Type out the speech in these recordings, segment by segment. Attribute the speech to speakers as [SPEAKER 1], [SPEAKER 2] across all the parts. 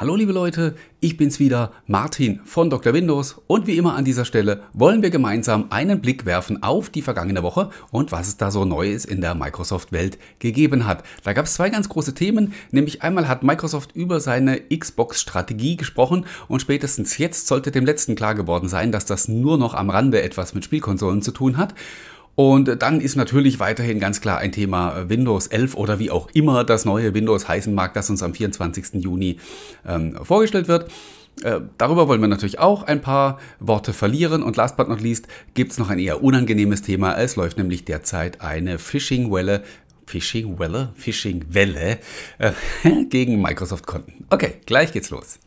[SPEAKER 1] Hallo liebe Leute, ich bin's wieder, Martin von Dr. Windows und wie immer an dieser Stelle wollen wir gemeinsam einen Blick werfen auf die vergangene Woche und was es da so Neues in der Microsoft-Welt gegeben hat. Da gab es zwei ganz große Themen, nämlich einmal hat Microsoft über seine Xbox-Strategie gesprochen und spätestens jetzt sollte dem letzten klar geworden sein, dass das nur noch am Rande etwas mit Spielkonsolen zu tun hat. Und dann ist natürlich weiterhin ganz klar ein Thema äh, Windows 11 oder wie auch immer das neue Windows heißen mag, das uns am 24. Juni ähm, vorgestellt wird. Äh, darüber wollen wir natürlich auch ein paar Worte verlieren. Und last but not least gibt es noch ein eher unangenehmes Thema. Es läuft nämlich derzeit eine Phishing-Welle Phishing-Welle, Phishing-Welle äh, gegen Microsoft-Konten. Okay, gleich geht's los.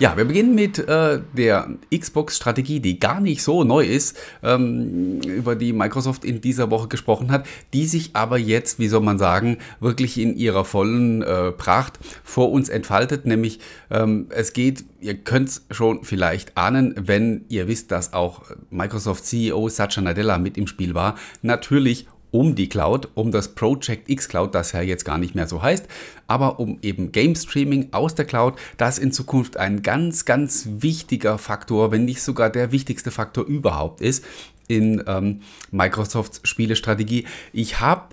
[SPEAKER 1] Ja, wir beginnen mit äh, der Xbox-Strategie, die gar nicht so neu ist, ähm, über die Microsoft in dieser Woche gesprochen hat, die sich aber jetzt, wie soll man sagen, wirklich in ihrer vollen äh, Pracht vor uns entfaltet. Nämlich, ähm, es geht, ihr könnt es schon vielleicht ahnen, wenn ihr wisst, dass auch Microsoft CEO Satya Nadella mit im Spiel war, natürlich um die Cloud, um das Project X Cloud, das ja jetzt gar nicht mehr so heißt, aber um eben Game Streaming aus der Cloud, das in Zukunft ein ganz, ganz wichtiger Faktor, wenn nicht sogar der wichtigste Faktor überhaupt ist in ähm, Microsofts Spielestrategie. Ich habe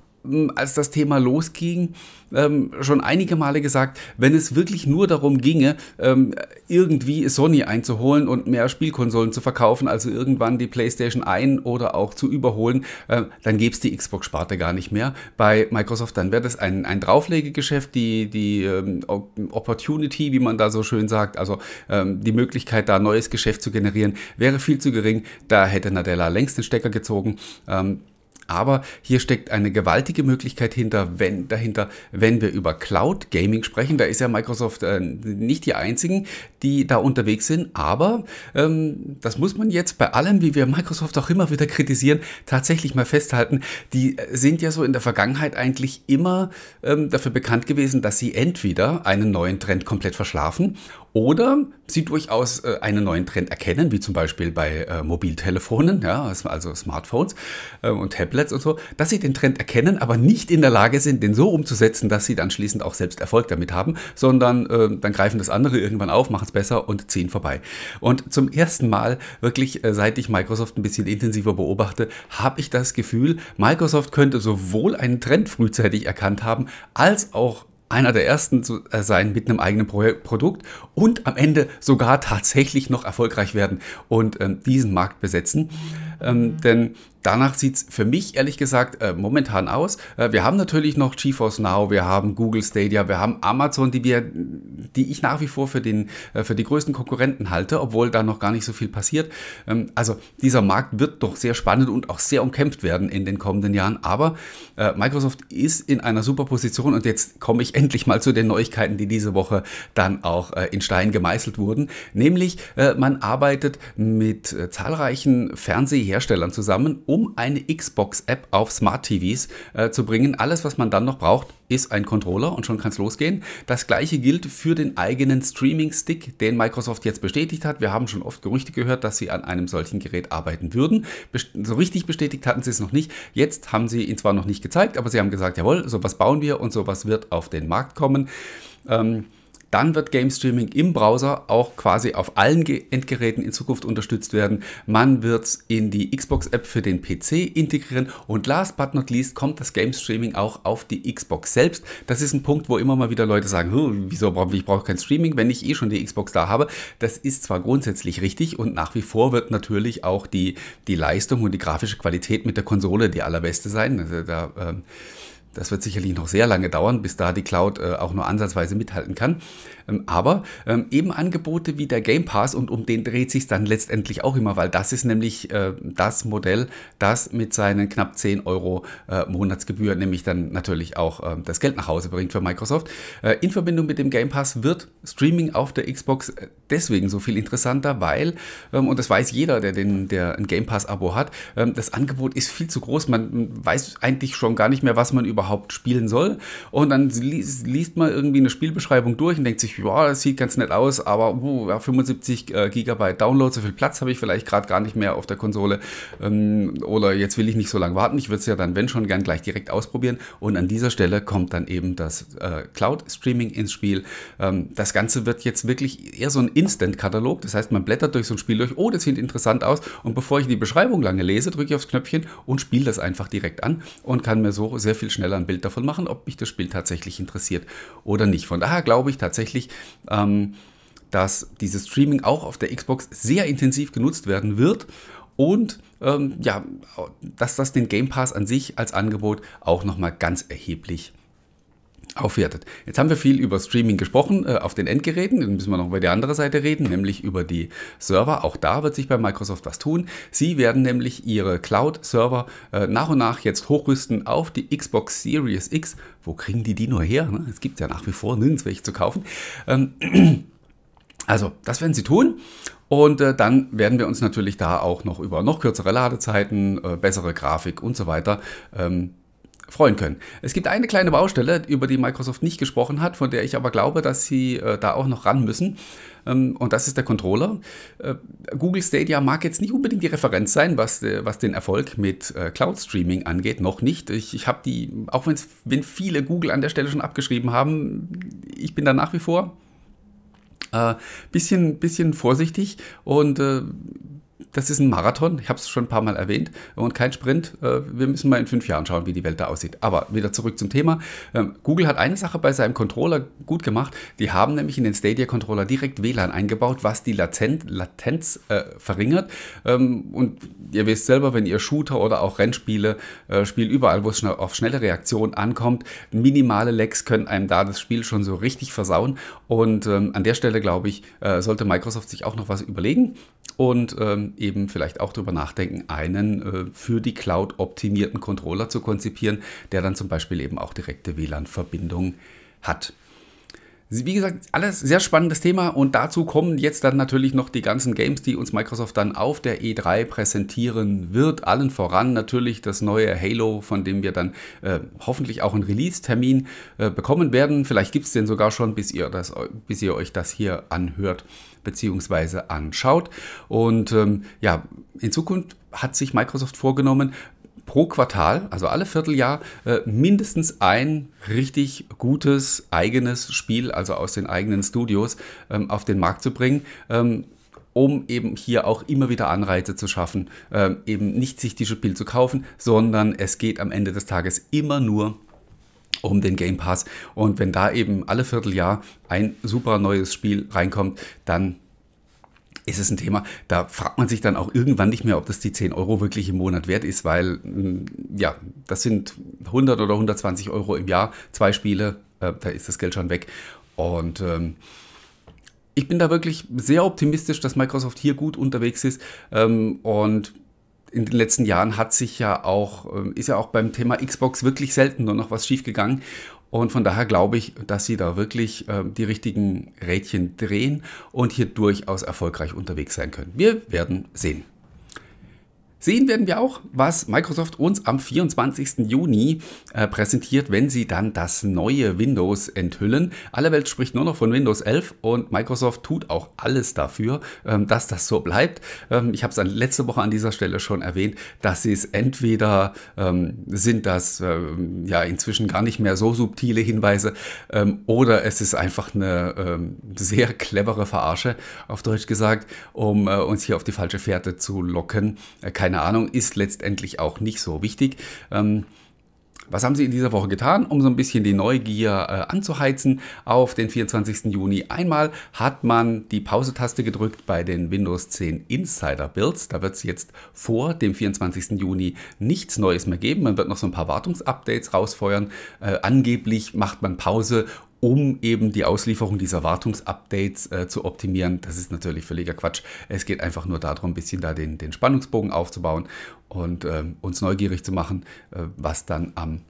[SPEAKER 1] als das Thema losging, ähm, schon einige Male gesagt, wenn es wirklich nur darum ginge, ähm, irgendwie Sony einzuholen und mehr Spielkonsolen zu verkaufen, also irgendwann die PlayStation ein oder auch zu überholen, äh, dann gäbe es die Xbox-Sparte gar nicht mehr bei Microsoft. Dann wäre das ein, ein Drauflegegeschäft, die, die ähm, Opportunity, wie man da so schön sagt, also ähm, die Möglichkeit, da neues Geschäft zu generieren, wäre viel zu gering. Da hätte Nadella längst den Stecker gezogen. Ähm, aber hier steckt eine gewaltige Möglichkeit hinter, wenn, dahinter, wenn wir über Cloud Gaming sprechen. Da ist ja Microsoft äh, nicht die einzigen, die da unterwegs sind. Aber ähm, das muss man jetzt bei allem, wie wir Microsoft auch immer wieder kritisieren, tatsächlich mal festhalten. Die äh, sind ja so in der Vergangenheit eigentlich immer ähm, dafür bekannt gewesen, dass sie entweder einen neuen Trend komplett verschlafen oder sie durchaus äh, einen neuen Trend erkennen, wie zum Beispiel bei äh, Mobiltelefonen, ja, also Smartphones äh, und Tablets und so, dass sie den Trend erkennen, aber nicht in der Lage sind, den so umzusetzen, dass sie dann schließend auch selbst Erfolg damit haben, sondern ähm, dann greifen das andere irgendwann auf, machen es besser und ziehen vorbei. Und zum ersten Mal, wirklich äh, seit ich Microsoft ein bisschen intensiver beobachte, habe ich das Gefühl, Microsoft könnte sowohl einen Trend frühzeitig erkannt haben, als auch einer der ersten zu äh, sein mit einem eigenen Pro Produkt und am Ende sogar tatsächlich noch erfolgreich werden und ähm, diesen Markt besetzen. Ähm, denn danach sieht es für mich ehrlich gesagt äh, momentan aus. Äh, wir haben natürlich noch GeForce Now, wir haben Google Stadia, wir haben Amazon, die, wir, die ich nach wie vor für, den, äh, für die größten Konkurrenten halte, obwohl da noch gar nicht so viel passiert. Ähm, also dieser Markt wird doch sehr spannend und auch sehr umkämpft werden in den kommenden Jahren. Aber äh, Microsoft ist in einer super Position und jetzt komme ich endlich mal zu den Neuigkeiten, die diese Woche dann auch äh, in Stein gemeißelt wurden. Nämlich, äh, man arbeitet mit zahlreichen Fernsehherstellern zusammen um eine Xbox-App auf Smart TVs äh, zu bringen. Alles, was man dann noch braucht, ist ein Controller und schon kann es losgehen. Das gleiche gilt für den eigenen Streaming-Stick, den Microsoft jetzt bestätigt hat. Wir haben schon oft Gerüchte gehört, dass sie an einem solchen Gerät arbeiten würden. Best so richtig bestätigt hatten sie es noch nicht. Jetzt haben sie ihn zwar noch nicht gezeigt, aber sie haben gesagt, jawohl, sowas bauen wir und sowas wird auf den Markt kommen. Ähm, dann wird Game Streaming im Browser auch quasi auf allen Endgeräten in Zukunft unterstützt werden. Man wird es in die Xbox-App für den PC integrieren und last but not least kommt das Game Streaming auch auf die Xbox selbst. Das ist ein Punkt, wo immer mal wieder Leute sagen, wieso brauche ich brauche kein Streaming, wenn ich eh schon die Xbox da habe. Das ist zwar grundsätzlich richtig und nach wie vor wird natürlich auch die, die Leistung und die grafische Qualität mit der Konsole die allerbeste sein. Also da ähm, das wird sicherlich noch sehr lange dauern, bis da die Cloud äh, auch nur ansatzweise mithalten kann. Ähm, aber ähm, eben Angebote wie der Game Pass und um den dreht sich dann letztendlich auch immer, weil das ist nämlich äh, das Modell, das mit seinen knapp 10 Euro äh, Monatsgebühr nämlich dann natürlich auch ähm, das Geld nach Hause bringt für Microsoft. Äh, in Verbindung mit dem Game Pass wird Streaming auf der Xbox äh, deswegen so viel interessanter, weil, ähm, und das weiß jeder, der, den, der ein Game Pass-Abo hat, ähm, das Angebot ist viel zu groß. Man hm, weiß eigentlich schon gar nicht mehr, was man über überhaupt spielen soll. Und dann liest, man irgendwie eine Spielbeschreibung durch und denkt sich, ja, das sieht ganz nett aus, aber uh, 75 äh, Gigabyte Download, so viel Platz habe ich vielleicht gerade gar nicht mehr auf der Konsole. Ähm, oder jetzt will ich nicht so lange warten. Ich würde es ja dann, wenn schon, gern gleich direkt ausprobieren. Und an dieser Stelle kommt dann eben das äh, Cloud-Streaming ins Spiel. Ähm, das Ganze wird jetzt wirklich eher so ein Instant-Katalog. Das heißt, man blättert durch so ein Spiel durch, oh, das sieht interessant aus. Und bevor ich die Beschreibung lange lese, drücke ich aufs Knöpfchen und spiele das einfach direkt an und kann mir so sehr viel schneller Hersteller ein Bild davon machen, ob mich das Spiel tatsächlich interessiert oder nicht. Von daher glaube ich tatsächlich, ähm, dass dieses Streaming auch auf der Xbox sehr intensiv genutzt werden wird und ähm, ja, dass das den Game Pass an sich als Angebot auch nochmal ganz erheblich aufwertet. Jetzt haben wir viel über Streaming gesprochen äh, auf den Endgeräten. Dann müssen wir noch über die andere Seite reden, nämlich über die Server. Auch da wird sich bei Microsoft was tun. Sie werden nämlich ihre Cloud-Server äh, nach und nach jetzt hochrüsten auf die Xbox Series X. Wo kriegen die die nur her? Ne? Es gibt ja nach wie vor nirgends welche zu kaufen. Ähm, also, das werden sie tun. Und äh, dann werden wir uns natürlich da auch noch über noch kürzere Ladezeiten, äh, bessere Grafik und so weiter ähm, freuen können. Es gibt eine kleine Baustelle, über die Microsoft nicht gesprochen hat, von der ich aber glaube, dass sie äh, da auch noch ran müssen. Ähm, und das ist der Controller. Äh, Google Stadia mag jetzt nicht unbedingt die Referenz sein, was, äh, was den Erfolg mit äh, Cloud Streaming angeht, noch nicht. Ich, ich habe die, auch wenn's, wenn viele Google an der Stelle schon abgeschrieben haben, ich bin da nach wie vor äh, bisschen, bisschen vorsichtig und äh, das ist ein Marathon, ich habe es schon ein paar Mal erwähnt, und kein Sprint. Äh, wir müssen mal in fünf Jahren schauen, wie die Welt da aussieht. Aber wieder zurück zum Thema. Ähm, Google hat eine Sache bei seinem Controller gut gemacht. Die haben nämlich in den Stadia-Controller direkt WLAN eingebaut, was die Latenz, Latenz äh, verringert. Ähm, und ihr wisst selber, wenn ihr Shooter oder auch Rennspiele äh, spielt, überall, wo es auf schnelle Reaktion ankommt, minimale Lags können einem da das Spiel schon so richtig versauen. Und ähm, an der Stelle, glaube ich, äh, sollte Microsoft sich auch noch was überlegen und ähm, eben vielleicht auch darüber nachdenken, einen äh, für die Cloud optimierten Controller zu konzipieren, der dann zum Beispiel eben auch direkte wlan verbindungen hat. Wie gesagt, alles sehr spannendes Thema und dazu kommen jetzt dann natürlich noch die ganzen Games, die uns Microsoft dann auf der E3 präsentieren wird. Allen voran natürlich das neue Halo, von dem wir dann äh, hoffentlich auch einen Release-Termin äh, bekommen werden. Vielleicht gibt es den sogar schon, bis ihr, das, bis ihr euch das hier anhört bzw. anschaut. Und ähm, ja, in Zukunft hat sich Microsoft vorgenommen, pro Quartal, also alle Vierteljahr, äh, mindestens ein richtig gutes eigenes Spiel, also aus den eigenen Studios, ähm, auf den Markt zu bringen ähm, um eben hier auch immer wieder Anreize zu schaffen, ähm, eben nicht sich dieses Spiel zu kaufen, sondern es geht am Ende des Tages immer nur um den Game Pass. Und wenn da eben alle Vierteljahr ein super neues Spiel reinkommt, dann ist es ein Thema, da fragt man sich dann auch irgendwann nicht mehr, ob das die 10 Euro wirklich im Monat wert ist, weil mm, ja, das sind 100 oder 120 Euro im Jahr, zwei Spiele, äh, da ist das Geld schon weg. Und ähm, ich bin da wirklich sehr optimistisch, dass Microsoft hier gut unterwegs ist ähm, und in den letzten Jahren hat sich ja auch, ähm, ist ja auch beim Thema Xbox wirklich selten nur noch was schiefgegangen. Und von daher glaube ich, dass sie da wirklich äh, die richtigen Rädchen drehen und hier durchaus erfolgreich unterwegs sein können. Wir werden sehen. Sehen werden wir auch, was Microsoft uns am 24. Juni äh, präsentiert, wenn sie dann das neue Windows enthüllen. Alle Welt spricht nur noch von Windows 11 und Microsoft tut auch alles dafür, ähm, dass das so bleibt. Ähm, ich habe es letzte Woche an dieser Stelle schon erwähnt, dass sie es entweder ähm, sind das ähm, ja inzwischen gar nicht mehr so subtile Hinweise ähm, oder es ist einfach eine ähm, sehr clevere Verarsche, auf Deutsch gesagt, um äh, uns hier auf die falsche Fährte zu locken. Äh, kein keine Ahnung, ist letztendlich auch nicht so wichtig. Ähm, was haben Sie in dieser Woche getan, um so ein bisschen die Neugier äh, anzuheizen auf den 24. Juni? Einmal hat man die Pause-Taste gedrückt bei den Windows 10 Insider Builds. Da wird es jetzt vor dem 24. Juni nichts Neues mehr geben. Man wird noch so ein paar Wartungsupdates rausfeuern. Äh, angeblich macht man Pause, um eben die Auslieferung dieser Wartungsupdates äh, zu optimieren. Das ist natürlich völliger Quatsch. Es geht einfach nur darum, ein bisschen da den, den Spannungsbogen aufzubauen und äh, uns neugierig zu machen, äh, was dann am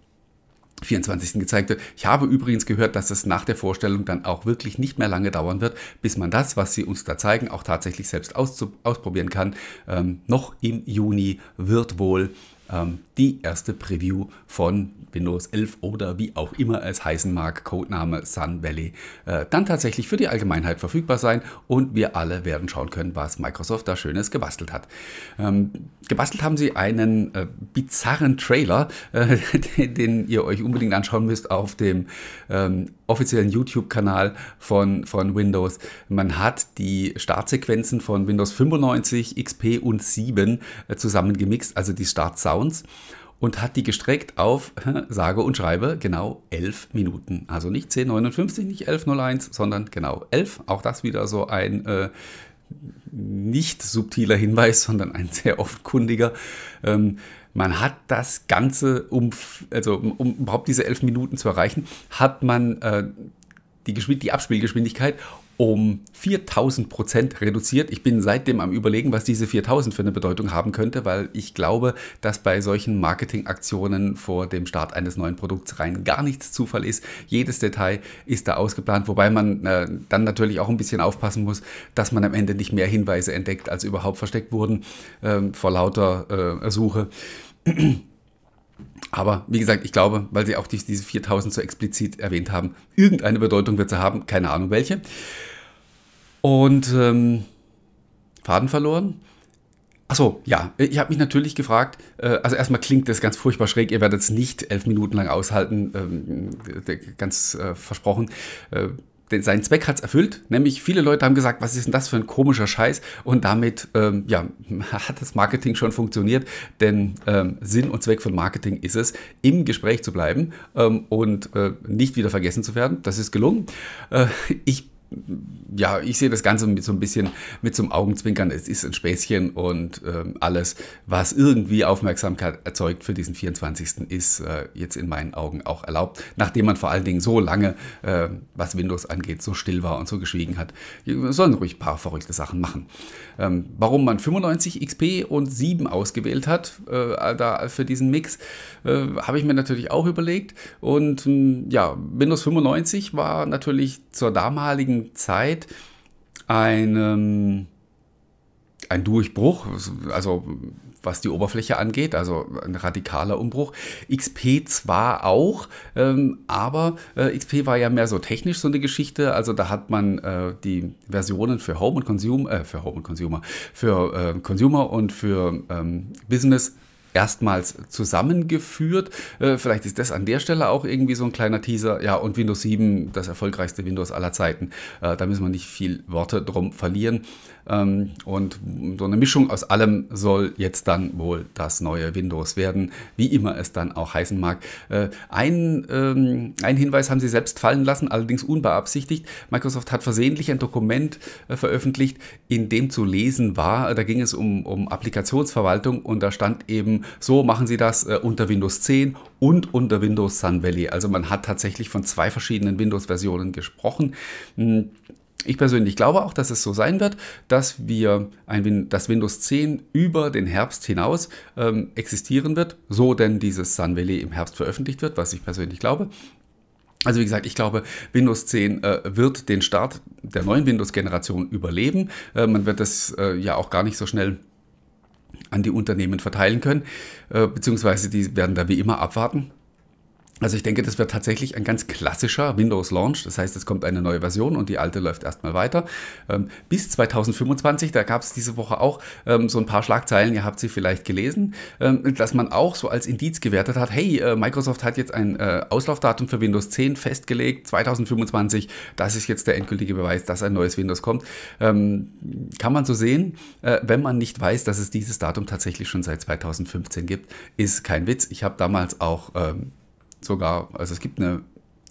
[SPEAKER 1] 24. gezeigt wird. Ich habe übrigens gehört, dass es nach der Vorstellung dann auch wirklich nicht mehr lange dauern wird, bis man das, was sie uns da zeigen, auch tatsächlich selbst ausprobieren kann. Ähm, noch im Juni wird wohl ähm, die erste Preview von Windows 11 oder wie auch immer es heißen mag, Codename Sun Valley, äh, dann tatsächlich für die Allgemeinheit verfügbar sein und wir alle werden schauen können, was Microsoft da Schönes gebastelt hat. Ähm, gebastelt haben sie einen äh, bizarren Trailer, äh, den, den, ihr euch unbedingt anschauen müsst auf dem ähm, offiziellen YouTube-Kanal von, von Windows. Man hat die Startsequenzen von Windows 95, XP und 7 äh, zusammengemixt, also die Start-Sounds und hat die gestreckt auf, sage und schreibe, genau 11 Minuten. Also nicht 10,59, nicht 11,01, sondern genau 11. Auch das wieder so ein äh, nicht subtiler Hinweis, sondern ein sehr oft kundiger. Ähm, man hat das Ganze, um, also um überhaupt diese elf Minuten zu erreichen, hat man äh, die, die, Abspielgeschwindigkeit um 4000 Prozent reduziert. Ich bin seitdem am Überlegen, was diese 4000 für eine Bedeutung haben könnte, weil ich glaube, dass bei solchen Marketingaktionen vor dem Start eines neuen Produkts rein gar nichts Zufall ist. Jedes Detail ist da ausgeplant, wobei man äh, dann natürlich auch ein bisschen aufpassen muss, dass man am Ende nicht mehr Hinweise entdeckt, als überhaupt versteckt wurden äh, vor lauter äh, Suche. Aber wie gesagt, ich glaube, weil sie auch die, diese 4000 so explizit erwähnt haben, irgendeine Bedeutung wird sie haben, keine Ahnung welche. Und ähm, Faden verloren. Achso, ja, ich habe mich natürlich gefragt, äh, also erstmal klingt das ganz furchtbar schräg, ihr werdet es nicht elf Minuten lang aushalten, ähm, ganz äh, versprochen. Äh, seinen Zweck hat es erfüllt, nämlich viele Leute haben gesagt, was ist denn das für ein komischer Scheiß? Und damit ähm, ja, hat das Marketing schon funktioniert, denn ähm, Sinn und Zweck von Marketing ist es, im Gespräch zu bleiben ähm, und äh, nicht wieder vergessen zu werden. Das ist gelungen. Äh, ich ja, ich sehe das Ganze mit so ein bisschen mit zum so Augenzwinkern. Es ist ein Späßchen und äh, alles, was irgendwie Aufmerksamkeit erzeugt für diesen 24. ist äh, jetzt in meinen Augen auch erlaubt, nachdem man vor allen Dingen so lange, äh, was Windows angeht, so still war und so geschwiegen hat. Wir sollen ruhig ein paar verrückte Sachen machen. Ähm, warum man 95 XP und 7 ausgewählt hat äh, da für diesen Mix, äh, habe ich mir natürlich auch überlegt. Und hm, ja, Windows 95 war natürlich zur damaligen Zeit einen, ein Durchbruch, also was die Oberfläche angeht, also ein radikaler Umbruch. XP zwar auch, ähm, aber äh, XP war ja mehr so technisch so eine Geschichte. Also da hat man äh, die Versionen für Home und Consumer, äh, für Home und Consumer, für äh, Consumer und für ähm, Business erstmals zusammengeführt. Äh, vielleicht ist das an der Stelle auch irgendwie so ein kleiner Teaser. Ja, und Windows 7, das erfolgreichste Windows aller Zeiten. Äh, da müssen wir nicht viel Worte drum verlieren. Ähm, und so eine Mischung aus allem soll jetzt dann wohl das neue Windows werden, wie immer es dann auch heißen mag. Äh, ein, ähm, ein Hinweis haben sie selbst fallen lassen, allerdings unbeabsichtigt. Microsoft hat versehentlich ein Dokument äh, veröffentlicht, in dem zu lesen war, da ging es um, um Applikationsverwaltung und da stand eben, so machen sie das äh, unter Windows 10 und unter Windows Sun Valley. Also man hat tatsächlich von zwei verschiedenen Windows-Versionen gesprochen. Hm, ich persönlich glaube auch, dass es so sein wird, dass wir ein, das Windows 10 über den Herbst hinaus ähm, existieren wird, so denn dieses Sun Valley im Herbst veröffentlicht wird, was ich persönlich glaube. Also wie gesagt, ich glaube, Windows 10 äh, wird den Start der neuen Windows-Generation überleben. Äh, man wird das äh, ja auch gar nicht so schnell an die Unternehmen verteilen können, äh, beziehungsweise die werden da wie immer abwarten also ich denke, das wird tatsächlich ein ganz klassischer Windows Launch. Das heißt, es kommt eine neue Version und die alte läuft erstmal weiter. Ähm, bis 2025, da gab es diese Woche auch ähm, so ein paar Schlagzeilen, ihr habt sie vielleicht gelesen, ähm, dass man auch so als Indiz gewertet hat, hey, äh, Microsoft hat jetzt ein äh, Auslaufdatum für Windows 10 festgelegt, 2025, das ist jetzt der endgültige Beweis, dass ein neues Windows kommt. kann man so sehen, äh, wenn man nicht weiß, dass es dieses Datum tatsächlich schon seit 2015 gibt, ist kein Witz. Ich habe damals auch sogar. Also es gibt eine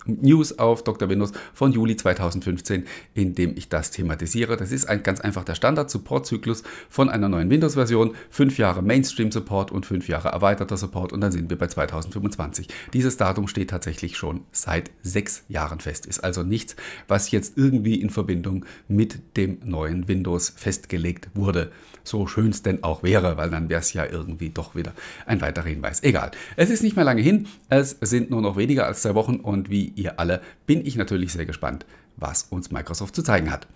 [SPEAKER 1] News auf Dr. Windows von Juli 2015, in dem ich das thematisiere. Das ist ein ganz einfach der Standard-Support-Zyklus von einer neuen Windows-Version, fünf Jahre Mainstream-Support und fünf Jahre erweiterter Support und dann sind wir bei 2025. Dieses Datum steht tatsächlich schon seit sechs Jahren fest, ist also nichts, was jetzt irgendwie in Verbindung mit dem neuen Windows festgelegt wurde. So schön es denn auch wäre, weil dann wäre es ja irgendwie doch wieder ein weiterer Hinweis. Egal, es ist nicht mehr lange hin, es sind nur noch weniger als zwei Wochen und wie ihr alle, bin ich natürlich sehr gespannt, was uns Microsoft zu zeigen hat.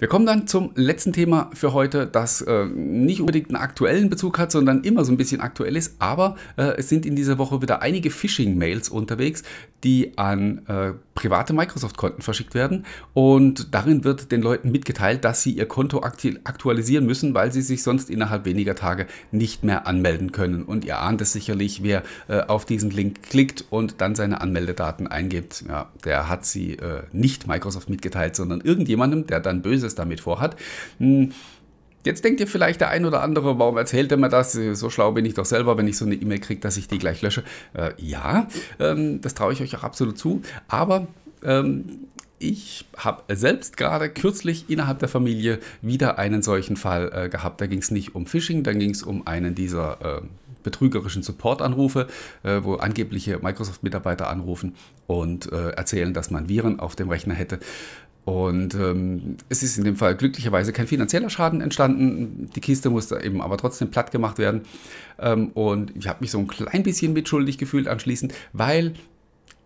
[SPEAKER 1] Wir kommen dann zum letzten Thema für heute, das äh, nicht unbedingt einen aktuellen Bezug hat, sondern immer so ein bisschen aktuell ist. Aber äh, es sind in dieser Woche wieder einige Phishing-Mails unterwegs, die an äh, private Microsoft-Konten verschickt werden und darin wird den Leuten mitgeteilt, dass sie ihr Konto aktualisieren müssen, weil sie sich sonst innerhalb weniger Tage nicht mehr anmelden können. Und ihr ahnt es sicherlich, wer äh, auf diesen Link klickt und dann seine Anmeldedaten eingibt, ja, der hat sie äh, nicht Microsoft mitgeteilt, sondern irgendjemandem, der dann Böses damit vorhat. Mh, hm, Jetzt denkt ihr vielleicht der ein oder andere, warum erzählt er mir das? So schlau bin ich doch selber, wenn ich so eine E-Mail kriege, dass ich die gleich lösche. Äh, ja, ähm, das traue ich euch auch absolut zu. Aber ähm, ich habe selbst gerade kürzlich innerhalb der Familie wieder einen solchen Fall äh, gehabt. Da ging es nicht um Phishing, dann ging es um einen dieser äh, betrügerischen Support-Anrufe, äh, wo angebliche Microsoft-Mitarbeiter anrufen und äh, erzählen, dass man Viren auf dem Rechner hätte. Und ähm, es ist in dem Fall glücklicherweise kein finanzieller Schaden entstanden. Die Kiste musste eben aber trotzdem platt gemacht werden. Ähm, und ich habe mich so ein klein bisschen mitschuldig gefühlt anschließend, weil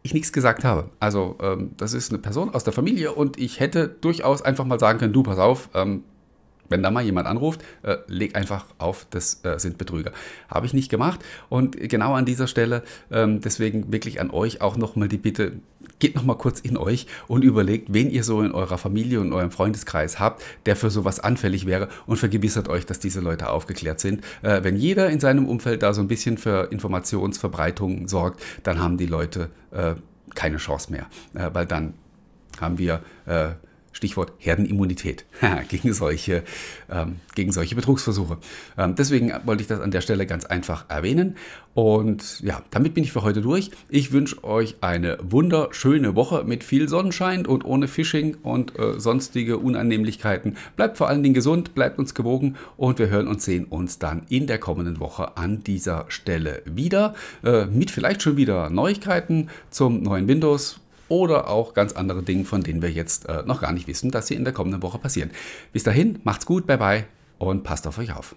[SPEAKER 1] ich nichts gesagt habe. Also ähm, das ist eine Person aus der Familie und ich hätte durchaus einfach mal sagen können, du pass auf, ähm, wenn da mal jemand anruft, äh, leg einfach auf, das äh, sind Betrüger. Habe ich nicht gemacht. Und genau an dieser Stelle, ähm, deswegen wirklich an euch auch nochmal die Bitte, geht nochmal kurz in euch und überlegt, wen ihr so in eurer Familie und eurem Freundeskreis habt, der für sowas anfällig wäre und vergewissert euch, dass diese Leute aufgeklärt sind. Äh, wenn jeder in seinem Umfeld da so ein bisschen für Informationsverbreitung sorgt, dann haben die Leute äh, keine Chance mehr, äh, weil dann haben wir äh, Stichwort Herdenimmunität gegen, solche, ähm, gegen solche Betrugsversuche. Ähm, deswegen wollte ich das an der Stelle ganz einfach erwähnen. Und ja, damit bin ich für heute durch. Ich wünsche euch eine wunderschöne Woche mit viel Sonnenschein und ohne Phishing und äh, sonstige Unannehmlichkeiten. Bleibt vor allen Dingen gesund, bleibt uns gewogen und wir hören und sehen uns dann in der kommenden Woche an dieser Stelle wieder. Äh, mit vielleicht schon wieder Neuigkeiten zum neuen Windows oder auch ganz andere Dinge, von denen wir jetzt äh, noch gar nicht wissen, dass sie in der kommenden Woche passieren. Bis dahin, macht's gut, bye bye und passt auf euch auf.